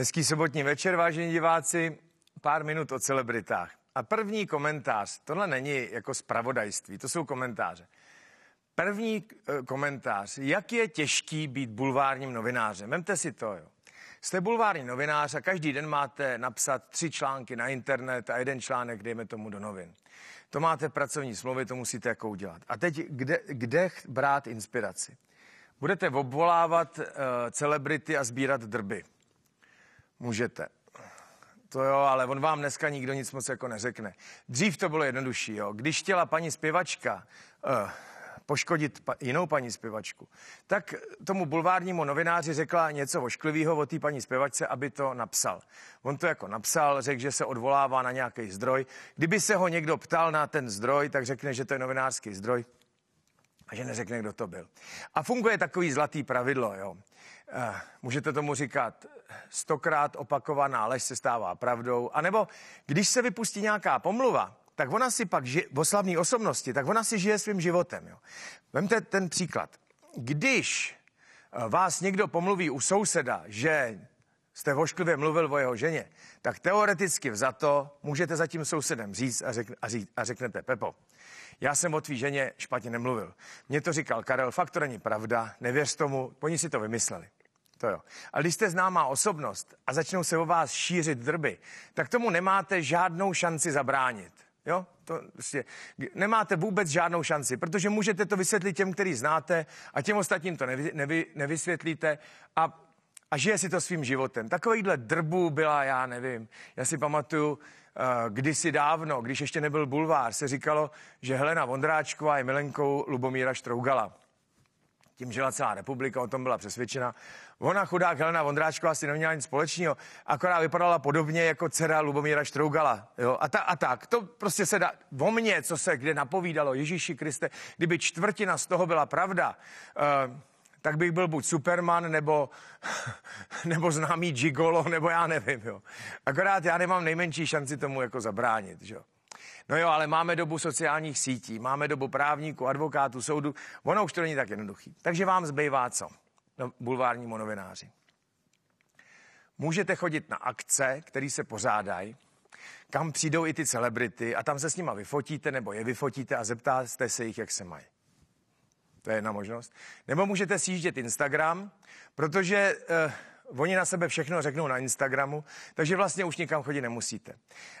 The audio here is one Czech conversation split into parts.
Hezký sobotní večer, vážení diváci. Pár minut o celebritách. A první komentář, tohle není jako spravodajství, to jsou komentáře. První eh, komentář, jak je těžký být bulvárním novinářem. Vemte si to, jo. Jste bulvární novinář a každý den máte napsat tři články na internet a jeden článek, dejme tomu, do novin. To máte pracovní smlouvy, to musíte jako udělat. A teď kde, kde brát inspiraci? Budete obvolávat uh, celebrity a sbírat drby můžete. To jo, ale on vám dneska nikdo nic moc jako neřekne. Dřív to bylo jednodušší, jo. Když chtěla paní zpěvačka uh, poškodit pa, jinou paní zpěvačku, tak tomu bulvárnímu novináři řekla něco ošklivého o té paní zpěvačce, aby to napsal. On to jako napsal, řekl, že se odvolává na nějaký zdroj. Kdyby se ho někdo ptal na ten zdroj, tak řekne, že to je novinářský zdroj a že neřekne, kdo to byl. A funguje takový zlatý pravidlo, jo. Eh, můžete tomu říkat stokrát opakovaná lež se stává pravdou, anebo když se vypustí nějaká pomluva, tak ona si pak, ži- v oslavní osobnosti, tak ona si žije svým životem. Jo. Vemte ten příklad. Když eh, vás někdo pomluví u souseda, že jste hošklivě mluvil o jeho ženě, tak teoreticky vzato můžete za tím sousedem říct a, řek, a, říct, a řeknete Pepo, já jsem o tvý ženě špatně nemluvil. Mně to říkal Karel, fakt to není pravda, nevěř tomu, oni si to vymysleli. To jo. A když jste známá osobnost a začnou se o vás šířit drby, tak tomu nemáte žádnou šanci zabránit. Jo? To prostě, nemáte vůbec žádnou šanci, protože můžete to vysvětlit těm, který znáte a těm ostatním to nevy, nevy, nevysvětlíte a a žije si to svým životem. Takovýhle drbu byla, já nevím. Já si pamatuju, eh, kdysi dávno, když ještě nebyl bulvár, se říkalo, že Helena Vondráčková je milenkou Lubomíra Štrougala. Tím žila celá republika, o tom byla přesvědčena. Ona, chudák Helena Vondráčková, si neměla nic společného, akorát vypadala podobně jako dcera Lubomíra Štrougala. Jo? A, ta, a tak, to prostě se dá, o mně, co se kde napovídalo, Ježíši Kriste, kdyby čtvrtina z toho byla pravda, uh, tak bych byl buď Superman, nebo, nebo známý Gigolo, nebo já nevím, jo. Akorát já nemám nejmenší šanci tomu jako zabránit, jo. No jo, ale máme dobu sociálních sítí, máme dobu právníků, advokátů, soudu. Ono už to není tak jednoduchý. Takže vám zbývá co? No, bulvární monovináři. Můžete chodit na akce, které se pořádají, kam přijdou i ty celebrity a tam se s nima vyfotíte nebo je vyfotíte a zeptáte se jich, jak se mají. To je jedna možnost. Nebo můžete sjíždět Instagram, protože eh, oni na sebe všechno řeknou na Instagramu, takže vlastně už nikam chodit nemusíte.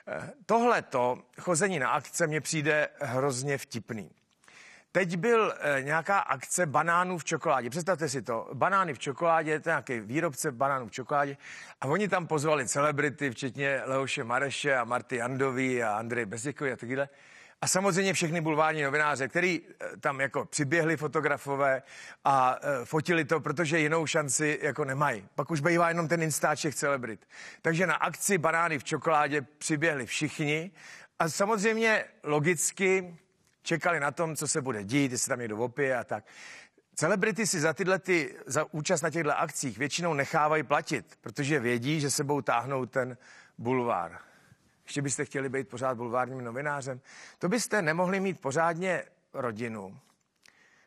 Eh, Tohle to chození na akce mně přijde hrozně vtipný. Teď byl eh, nějaká akce banánů v čokoládě. Představte si to, banány v čokoládě, to je nějaký výrobce banánů v čokoládě. A oni tam pozvali celebrity, včetně Leoše Mareše a Marty Andovi a Andrej Bezděkovi a tak dále. A samozřejmě všechny bulvární novináře, který eh, tam jako přiběhli fotografové a eh, fotili to, protože jinou šanci jako nemají. Pak už bývá jenom ten instáček celebrit. Takže na akci Banány v čokoládě přiběhli všichni a samozřejmě logicky čekali na tom, co se bude dít, jestli tam někdo opije a tak. Celebrity si za tyhle, ty, za účast na těchto akcích většinou nechávají platit, protože vědí, že sebou táhnou ten bulvár ještě byste chtěli být pořád bulvárním novinářem, to byste nemohli mít pořádně rodinu.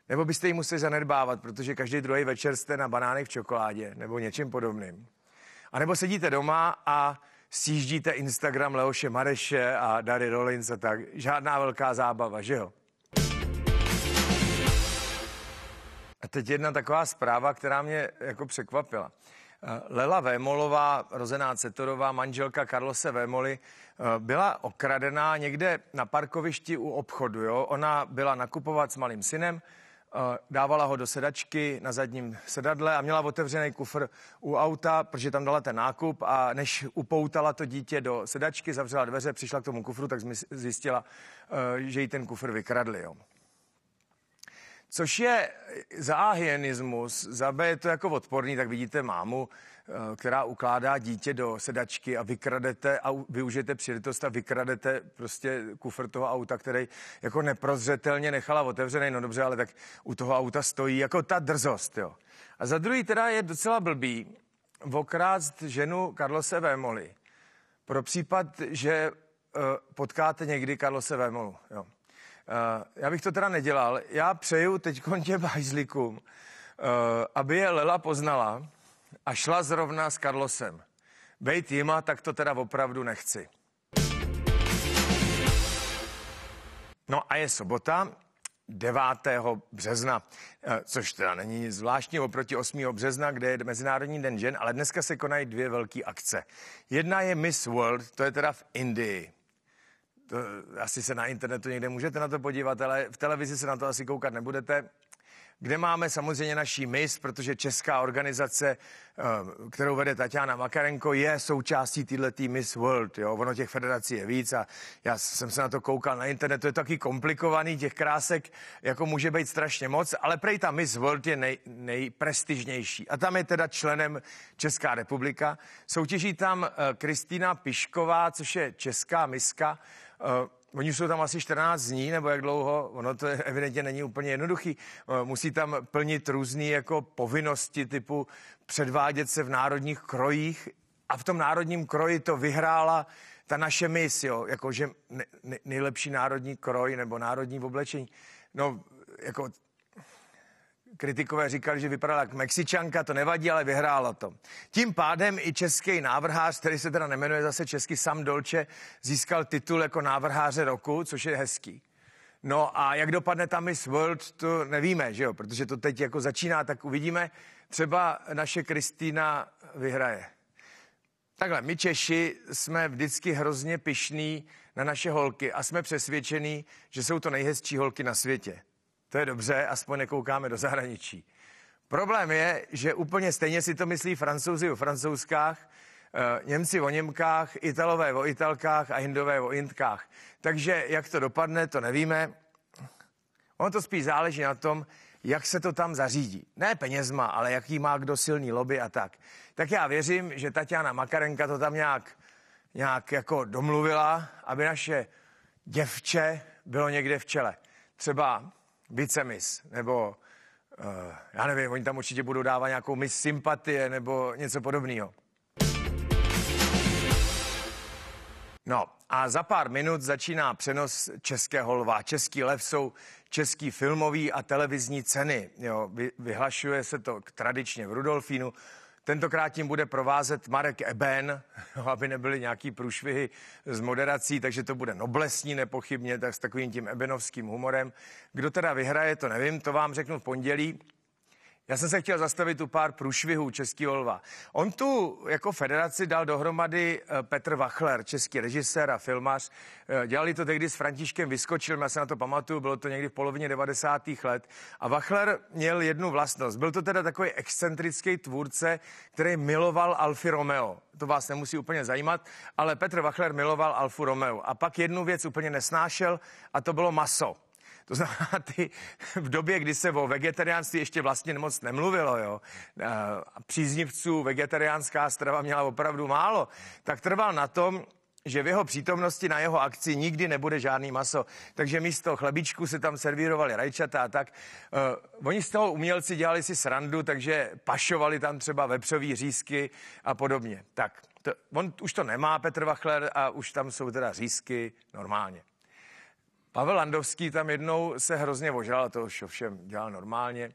Nebo byste ji museli zanedbávat, protože každý druhý večer jste na banánech v čokoládě nebo něčím podobným. A nebo sedíte doma a stíždíte Instagram Leoše Mareše a Dary Rollins a tak. Žádná velká zábava, že jo? A teď jedna taková zpráva, která mě jako překvapila. Eh, Lela Vémolová, rozená Cetorová, manželka Karlose Vémoli, eh, byla okradená někde na parkovišti u obchodu. Jo? Ona byla nakupovat s malým synem, eh, dávala ho do sedačky na zadním sedadle a měla otevřený kufr u auta, protože tam dala ten nákup a než upoutala to dítě do sedačky, zavřela dveře, přišla k tomu kufru, tak zjistila, že jí ten kufr vykradli. Jo což je eh, za A hyenismus, za B je to jako odporný, tak vidíte mámu, eh, která ukládá dítě do sedačky a vykradete a využijete příležitost a vykradete prostě kufr toho auta, který jako neprozřetelně nechala otevřený, no dobře, ale tak u toho auta stojí jako ta drzost, jo. A za druhý teda je docela blbý okrást ženu Karlose Vémoli. Pro případ, že eh, potkáte někdy Karlose Vémolu, jo. Eh, já bych to teda nedělal. Já přeju teď kontě bajzlikům, eh, aby je Lela poznala a šla zrovna s Carlosem. Bejt jima, tak to teda opravdu nechci. No a je sobota, 9. března, eh, což teda není nic zvláštního oproti 8. března, kde je Mezinárodní den žen, ale dneska se konají dvě velké akce. Jedna je Miss World, to je teda v Indii. To, asi se na internetu někde můžete na to podívat, ale v televizi se na to asi koukat nebudete kde máme samozřejmě naší MIS, protože česká organizace, eh, kterou vede Tatiana Makarenko, je součástí této Miss World. Jo? Ono těch federací je víc a já jsem se na to koukal na internetu, je to taky komplikovaný, těch krásek jako může být strašně moc, ale prej ta Miss World je nej, nejprestižnější. A tam je teda členem Česká republika. Soutěží tam eh, Kristýna Pišková, což je česká miska, eh, Oni jsou tam asi 14 dní, nebo jak dlouho, ono to evidentně není úplně jednoduchý. Eh, musí tam plnit různé jako povinnosti typu předvádět se v národních krojích a v tom národním kroji to vyhrála ta naše mis, jo, jakože nejlepší národní kroj nebo národní oblečení. No, jako kritikové říkali, že vypadala jak Mexičanka, to nevadí, ale vyhrála to. Tím pádem i český návrhář, který se teda nemenuje zase český Sam Dolče, získal titul jako návrháře roku, což je hezký. No a jak dopadne ta Miss World, to nevíme, že jo, protože to teď jako začíná, tak uvidíme. Třeba naše Kristýna vyhraje. Takhle, my Češi jsme vždycky hrozně pišní na naše holky a jsme přesvědčení, že jsou to nejhezčí holky na světě. To je dobře, aspoň nekoukáme do zahraničí. Problém je, že úplně stejně si to myslí francouzi o francouzskách, eh, Němci o Němkách, Italové o Italkách a Hindové o Indkách. Takže jak to dopadne, to nevíme. Ono to spíš záleží na tom, jak se to tam zařídí. Ne penězma, ale jaký má kdo silný lobby a tak. Tak já věřím, že Tatiana Makarenka to tam nějak, nějak jako domluvila, aby naše děvče bylo někde v čele. Třeba vicemis, nebo uh, já nevím, oni tam určitě budou dávat nějakou mis sympatie nebo něco podobného. No a za pár minut začíná přenos Českého lva. Český lev jsou český filmový a televizní ceny. Jo, vy, vyhlašuje se to tradičně v Rudolfínu. Tentokrát tím bude provázet Marek Eben, aby nebyly nějaký průšvihy z moderací, takže to bude noblesní nepochybně, tak s takovým tím ebenovským humorem. Kdo teda vyhraje, to nevím, to vám řeknu v pondělí. Já jsem se chtěl zastavit u pár průšvihů český Olva. On tu jako federaci dal dohromady eh, Petr Vachler, český režisér a filmař. Eh, dělali to tehdy s Františkem Vyskočil, já se na to pamatuju, bylo to někdy v polovině 90. let. A Vachler měl jednu vlastnost. Byl to teda takový excentrický tvůrce, který miloval Alfi Romeo. To vás nemusí úplně zajímat, ale Petr Vachler miloval Alfu Romeo. A pak jednu věc úplně nesnášel a to bylo maso. To znamená, ty v době, kdy se o vegetariánství ještě vlastně moc nemluvilo, jo, a příznivců vegetariánská strava měla opravdu málo, tak trval na tom, že v jeho přítomnosti na jeho akci nikdy nebude žádný maso. Takže místo chlebičku se tam servírovali rajčata a tak. Uh, oni z toho umělci dělali si srandu, takže pašovali tam třeba vepřový řízky a podobně. Tak, to, on už to nemá Petr Vachler a už tam jsou teda řízky normálně. Pavel Landovský tam jednou se hrozně vožal, to už ovšem dělal normálně.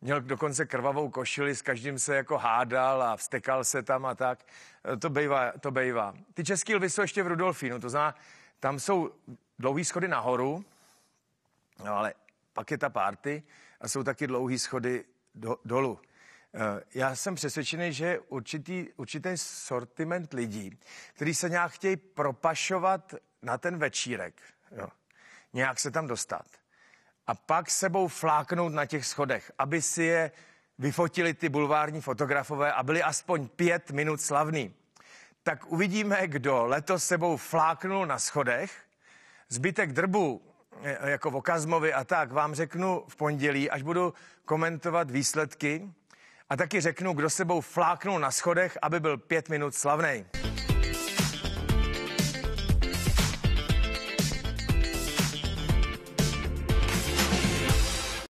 Měl dokonce krvavou košili, s každým se jako hádal a vstekal se tam a tak. E, to bejvá. To bejvá. Ty český lvy jsou ještě v Rudolfínu, to znamená, tam jsou dlouhý schody nahoru, no ale pak je ta párty a jsou taky dlouhý schody do, dolů. E, já jsem přesvědčený, že je určitý, určitý sortiment lidí, kteří se nějak chtějí propašovat na ten večírek. Jo nějak se tam dostat. A pak sebou fláknout na těch schodech, aby si je vyfotili ty bulvární fotografové a byli aspoň pět minut slavný. Tak uvidíme, kdo letos sebou fláknul na schodech. Zbytek drbu eh, jako o a tak vám řeknu v pondělí, až budu komentovat výsledky a taky řeknu, kdo sebou fláknul na schodech, aby byl pět minut slavnej.